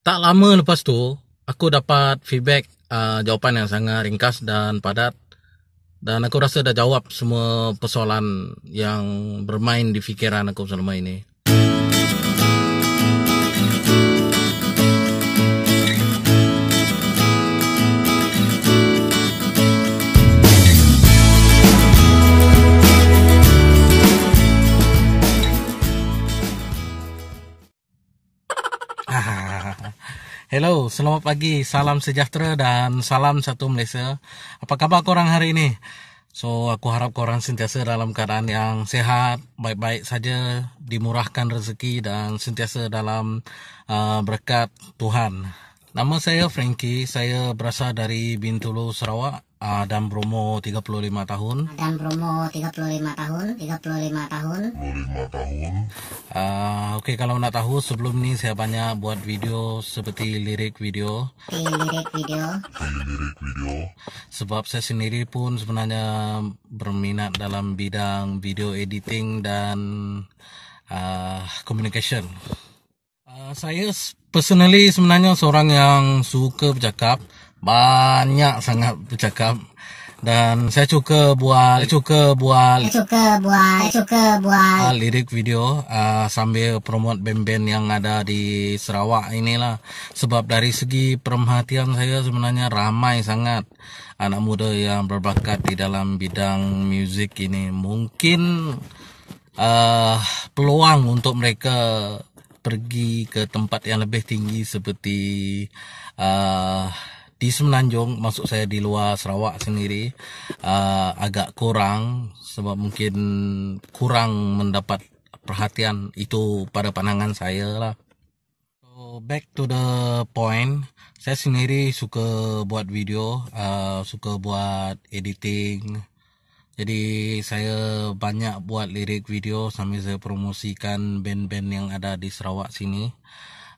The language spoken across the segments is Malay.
Tak lama lepas tu, aku dapat feedback uh, jawapan yang sangat ringkas dan padat. Dan aku rasa dah jawab semua persoalan yang bermain di fikiran aku selama ini. Hello, selamat pagi, salam sejahtera dan salam satu Malaysia. Apa khabar korang hari ini? So, aku harap korang sentiasa dalam keadaan yang sehat, baik-baik saja, dimurahkan rezeki dan sentiasa dalam uh, berkat Tuhan. Nama saya Frankie, saya berasal dari Bintulu, Sarawak Adam Bromo 35 tahun. Adam Bromo 35 tahun, 35 tahun. 35 tahun. Uh, ah, oke okay, kalau nak tahu sebelum ini saya banyak buat video seperti lirik video. Lirik video. Lirik video. Sebab saya sendiri pun sebenarnya berminat dalam bidang video editing dan uh, communication. Uh, saya personally sebenarnya seorang yang suka bercakap banyak sangat bercakap dan saya cuka buat cuka buat cuka buat cuka buat uh, lirik video uh, sambil promote band-band yang ada di Sarawak inilah sebab dari segi perhatian saya sebenarnya ramai sangat anak muda yang berbakat di dalam bidang music ini mungkin uh, peluang untuk mereka pergi ke tempat yang lebih tinggi seperti uh, di Semenanjung masuk saya di luar Sarawak sendiri uh, agak kurang sebab mungkin kurang mendapat perhatian itu pada pandangan saya lah. So, back to the point, saya sendiri suka buat video, uh, suka buat editing. Jadi saya banyak buat lirik video sambil saya promosikan band-band yang ada di Sarawak sini.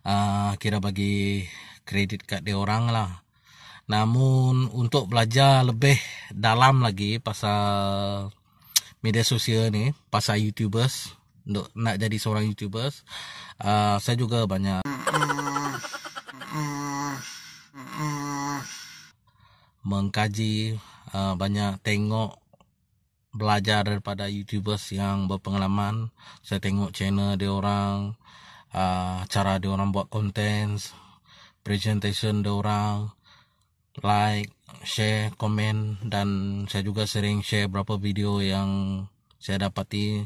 Uh, kira bagi kredit kat dia orang lah. Namun untuk belajar lebih dalam lagi pasal media sosial ni, pasal YouTubers, untuk nak jadi seorang YouTubers, uh, saya juga banyak. mengkaji uh, banyak tengok belajar daripada youtubers yang berpengalaman saya tengok channel dia orang uh, cara dia orang buat konten presentation dia orang like, share, komen, dan saya juga sering share beberapa video yang saya dapati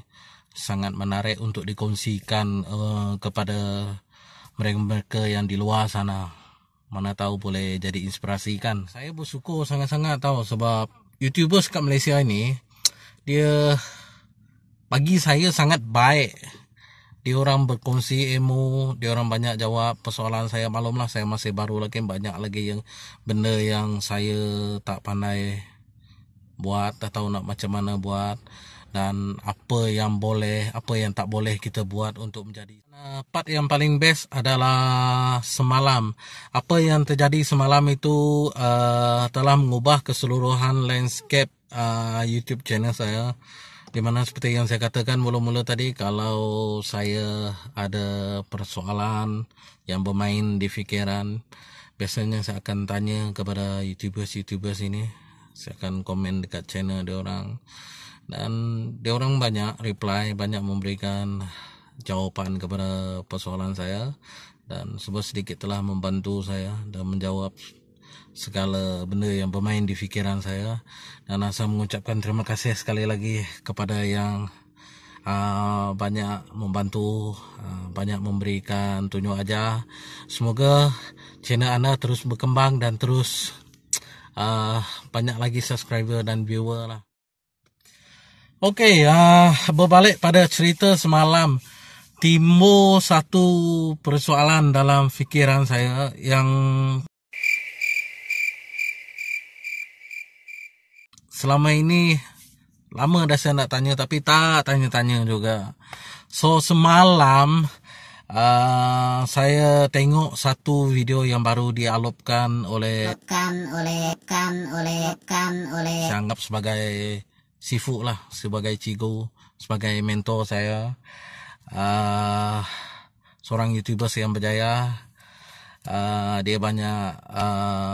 sangat menarik untuk dikongsikan uh, kepada mereka-mereka yang di luar sana. Mana tahu boleh jadi inspirasi kan. Saya bersyukur sangat-sangat tahu sebab YouTubers kat Malaysia ini dia bagi saya sangat baik di diorang berkongsi di orang banyak jawab persoalan saya malam lah saya masih baru lagi banyak lagi yang benda yang saya tak pandai buat tak tahu nak macam mana buat dan apa yang boleh apa yang tak boleh kita buat untuk menjadi part yang paling best adalah semalam apa yang terjadi semalam itu uh, telah mengubah keseluruhan landscape uh, YouTube channel saya di mana seperti yang saya katakan mula-mula tadi kalau saya ada persoalan yang bermain di fikiran biasanya saya akan tanya kepada youtubers-youtubers ini saya akan komen dekat channel dia orang dan dia orang banyak reply banyak memberikan jawapan kepada persoalan saya dan sebab sedikit telah membantu saya dan menjawab segala benda yang bermain di fikiran saya dan saya mengucapkan terima kasih sekali lagi kepada yang uh, banyak membantu uh, banyak memberikan tunjuk aja semoga channel anda terus berkembang dan terus uh, banyak lagi subscriber dan viewer lah Okey, uh, berbalik pada cerita semalam timbul satu persoalan dalam fikiran saya yang selama ini lama dah saya nak tanya tapi tak tanya-tanya juga. So semalam uh, saya tengok satu video yang baru dialopkan oleh kan oleh kan oleh kan oleh saya anggap sebagai sifu lah sebagai cigo sebagai mentor saya uh, seorang youtuber yang berjaya uh, dia banyak uh,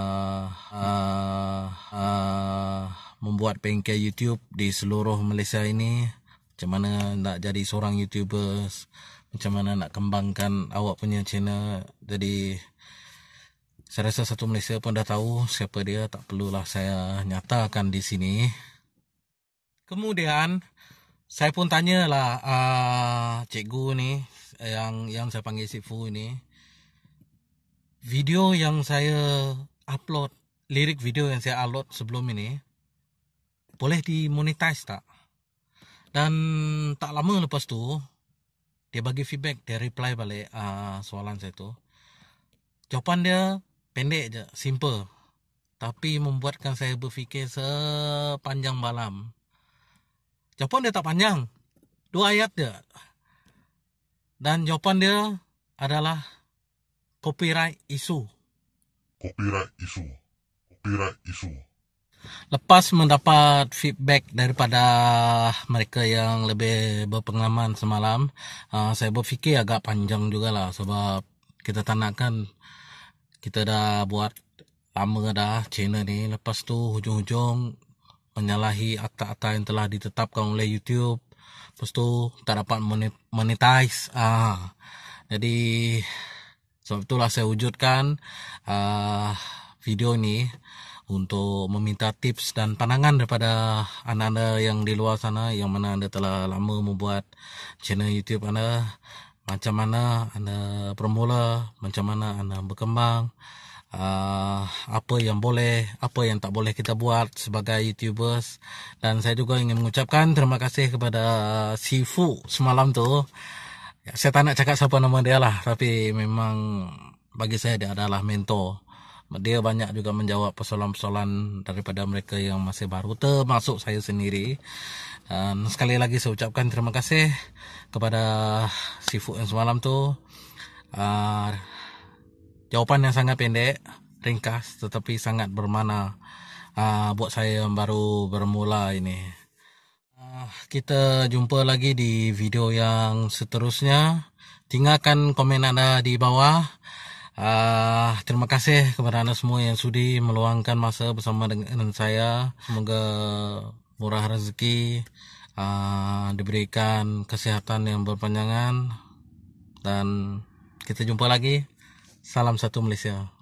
buat bengkel YouTube di seluruh Malaysia ini. Macam mana nak jadi seorang YouTuber. Macam mana nak kembangkan awak punya channel. Jadi saya rasa satu Malaysia pun dah tahu siapa dia. Tak perlulah saya nyatakan di sini. Kemudian saya pun tanyalah uh, cikgu ni yang yang saya panggil sifu ni. video yang saya upload lirik video yang saya upload sebelum ini boleh dimonetize tak? Dan tak lama lepas tu dia bagi feedback, dia reply balik uh, soalan saya tu. Jawapan dia pendek je, simple. Tapi membuatkan saya berfikir sepanjang malam. Jawapan dia tak panjang. Dua ayat dia Dan jawapan dia adalah copyright isu. Copyright isu. Copyright isu. Lepas mendapat feedback daripada mereka yang lebih berpengalaman semalam, uh, saya berfikir agak panjang juga lah sebab kita tak nak kan kita dah buat lama dah channel ni. Lepas tu hujung-hujung menyalahi akta-akta yang telah ditetapkan oleh YouTube. Lepas tu tak dapat monetize. Uh, jadi sebab itulah saya wujudkan uh, video ni untuk meminta tips dan pandangan daripada anda-anda yang di luar sana yang mana anda telah lama membuat channel YouTube anda macam mana anda bermula macam mana anda berkembang Uh, apa yang boleh, apa yang tak boleh kita buat sebagai YouTubers dan saya juga ingin mengucapkan terima kasih kepada ah, Sifu semalam tu ya, saya tak nak cakap siapa nama dia lah tapi memang bagi saya dia adalah mentor dia banyak juga menjawab persoalan-persoalan daripada mereka yang masih baru termasuk saya sendiri dan sekali lagi saya ucapkan terima kasih kepada Sifu yang semalam tu uh, jawapan yang sangat pendek ringkas tetapi sangat bermana uh, buat saya yang baru bermula ini uh, kita jumpa lagi di video yang seterusnya tinggalkan komen anda di bawah Uh, terima kasih kepada anda semua yang sudi meluangkan masa bersama dengan saya. Semoga murah rezeki, uh, diberikan kesehatan yang berpanjangan, dan kita jumpa lagi. Salam satu Malaysia.